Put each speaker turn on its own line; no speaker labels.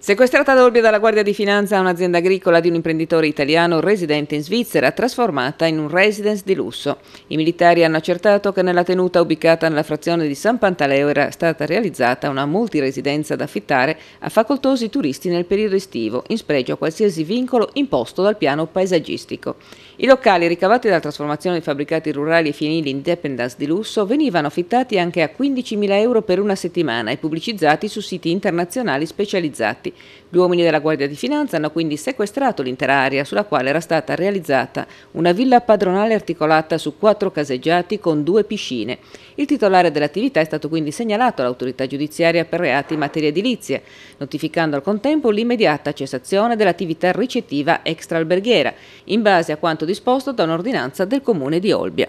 Sequestrata ad Olbia dalla Guardia di Finanza un'azienda agricola di un imprenditore italiano residente in Svizzera, trasformata in un residence di lusso. I militari hanno accertato che nella tenuta ubicata nella frazione di San Pantaleo era stata realizzata una multiresidenza da affittare a facoltosi turisti nel periodo estivo, in spregio a qualsiasi vincolo imposto dal piano paesaggistico. I locali ricavati dalla trasformazione di fabbricati rurali e finili in dependence di lusso venivano affittati anche a 15.000 euro per una settimana e pubblicizzati su siti internazionali specializzati sbarcati. Gli uomini della Guardia di Finanza hanno quindi sequestrato l'intera area sulla quale era stata realizzata una villa padronale articolata su quattro caseggiati con due piscine. Il titolare dell'attività è stato quindi segnalato all'autorità giudiziaria per reati in materia edilizia, notificando al contempo l'immediata cessazione dell'attività ricettiva extraalberghiera, in base a quanto disposto da un'ordinanza del comune di Olbia.